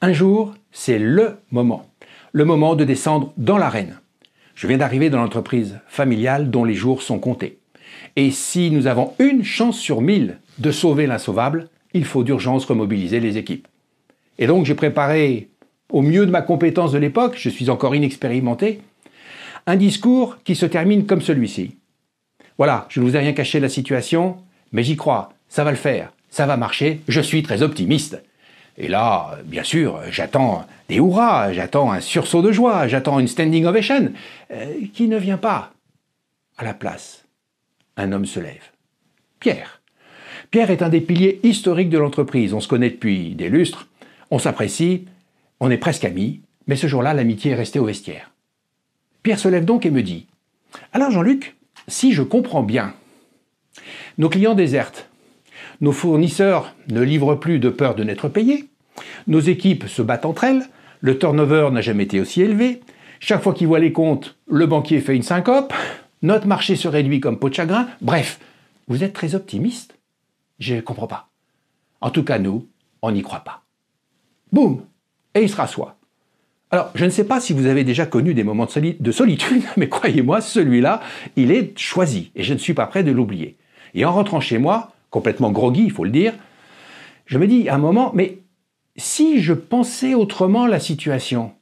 Un jour, c'est le moment. Le moment de descendre dans l'arène. Je viens d'arriver dans l'entreprise familiale dont les jours sont comptés. Et si nous avons une chance sur mille de sauver l'insauvable, il faut d'urgence remobiliser les équipes. Et donc j'ai préparé, au mieux de ma compétence de l'époque, je suis encore inexpérimenté, un discours qui se termine comme celui-ci. Voilà, je ne vous ai rien caché de la situation, mais j'y crois, ça va le faire, ça va marcher, je suis très optimiste. Et là, bien sûr, j'attends des hurrahs, j'attends un sursaut de joie, j'attends une standing ovation, euh, qui ne vient pas. À la place, un homme se lève. Pierre. Pierre est un des piliers historiques de l'entreprise. On se connaît depuis des lustres, on s'apprécie, on est presque amis, mais ce jour-là, l'amitié est restée au vestiaire. Pierre se lève donc et me dit Alors Jean-Luc, si je comprends bien, nos clients désertent, nos fournisseurs ne livrent plus de peur de n'être payés. Nos équipes se battent entre elles. Le turnover n'a jamais été aussi élevé. Chaque fois qu'il voit les comptes, le banquier fait une syncope. Notre marché se réduit comme peau de chagrin. Bref, vous êtes très optimiste Je ne comprends pas. En tout cas, nous, on n'y croit pas. Boum Et il se rassoit. Alors, je ne sais pas si vous avez déjà connu des moments de, de solitude, mais croyez-moi, celui-là, il est choisi, et je ne suis pas prêt de l'oublier. Et en rentrant chez moi, complètement groggy, il faut le dire, je me dis à un moment, mais si je pensais autrement la situation,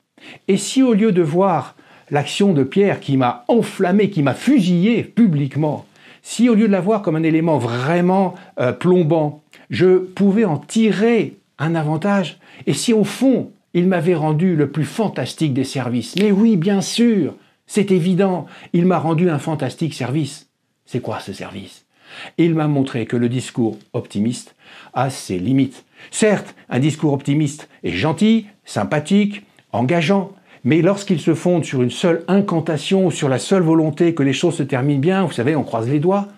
et si au lieu de voir l'action de Pierre qui m'a enflammé, qui m'a fusillé publiquement, si au lieu de la voir comme un élément vraiment euh, plombant, je pouvais en tirer un avantage, et si au fond, il m'avait rendu le plus fantastique des services. Mais oui, bien sûr, c'est évident, il m'a rendu un fantastique service. C'est quoi ce service il m'a montré que le discours optimiste a ses limites. Certes, un discours optimiste est gentil, sympathique, engageant, mais lorsqu'il se fonde sur une seule incantation ou sur la seule volonté que les choses se terminent bien, vous savez, on croise les doigts,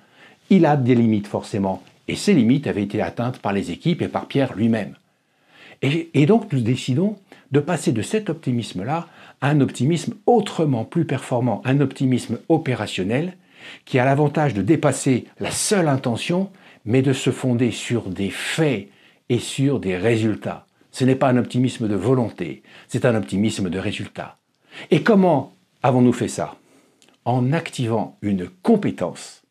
il a des limites forcément. Et ces limites avaient été atteintes par les équipes et par Pierre lui-même. et, donc nous décidons de passer de cet optimisme-là à un optimisme autrement plus performant, un optimisme opérationnel qui a l'avantage de dépasser la seule intention, mais de se fonder sur des faits et sur des résultats. Ce n'est pas un optimisme de volonté, c'est un optimisme de résultat. Et comment avons-nous fait ça En activant une compétence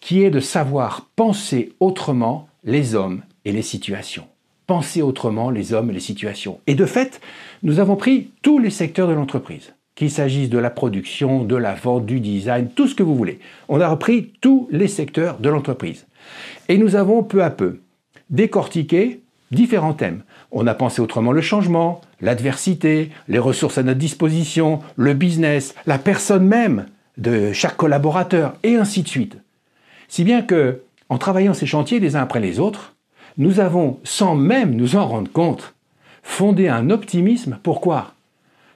qui est de savoir penser autrement les hommes et les situations. Penser autrement les hommes et les situations. Et de fait, nous avons pris tous les secteurs de l'entreprise qu'il s'agisse de la production, de la vente, du design, tout ce que vous voulez. On a repris tous les secteurs de l'entreprise. Et nous avons peu à peu décortiqué différents thèmes. On a pensé autrement le changement, l'adversité, les ressources à notre disposition, le business, la personne même de chaque collaborateur, et ainsi de suite. Si bien que, en travaillant ces chantiers les uns après les autres, nous avons, sans même nous en rendre compte, fondé un optimisme. Pourquoi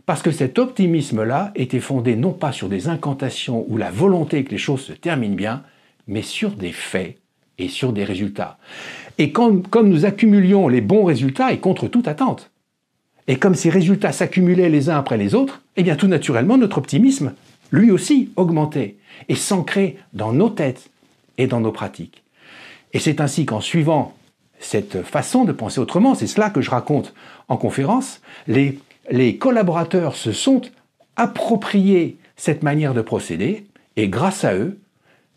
parce que cet optimisme-là était fondé non pas sur des incantations ou la volonté que les choses se terminent bien, mais sur des faits et sur des résultats. Et comme nous accumulions les bons résultats et contre toute attente, et comme ces résultats s'accumulaient les uns après les autres, eh bien tout naturellement notre optimisme, lui aussi, augmentait et s'ancrait dans nos têtes et dans nos pratiques. Et c'est ainsi qu'en suivant cette façon de penser autrement, c'est cela que je raconte en conférence, les les collaborateurs se sont appropriés cette manière de procéder, et grâce à eux,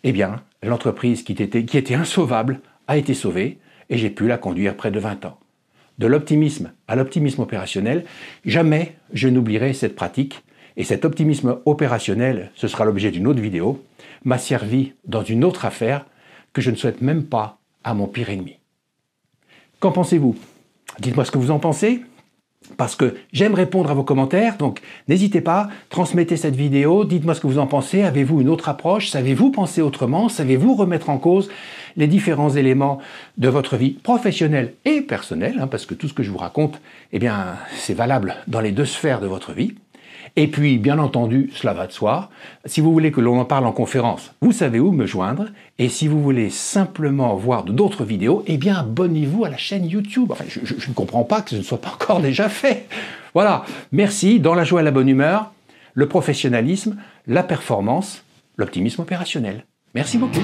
eh bien, l'entreprise qui était, qui insauvable a été sauvée, et j'ai pu la conduire près de 20 ans. De l'optimisme à l'optimisme opérationnel, jamais je n'oublierai cette pratique, et cet optimisme opérationnel, ce sera l'objet d'une autre vidéo, m'a servi dans une autre affaire que je ne souhaite même pas à mon pire ennemi. Qu'en pensez-vous Dites-moi ce que vous en pensez parce que j'aime répondre à vos commentaires, donc n'hésitez pas, transmettez cette vidéo, dites-moi ce que vous en pensez, avez-vous une autre approche, savez-vous penser autrement, savez-vous remettre en cause les différents éléments de votre vie professionnelle et personnelle, hein, parce que tout ce que je vous raconte, eh bien, c'est valable dans les deux sphères de votre vie. Et puis, bien entendu, cela va de soi, si vous voulez que l'on en parle en conférence, vous savez où me joindre. Et si vous voulez simplement voir d'autres vidéos, eh bien, abonnez-vous à la chaîne YouTube. je, je ne comprends pas que ce ne soit pas encore déjà fait. Voilà, merci, dans la joie et la bonne humeur, le professionnalisme, la performance, l'optimisme opérationnel. Merci beaucoup.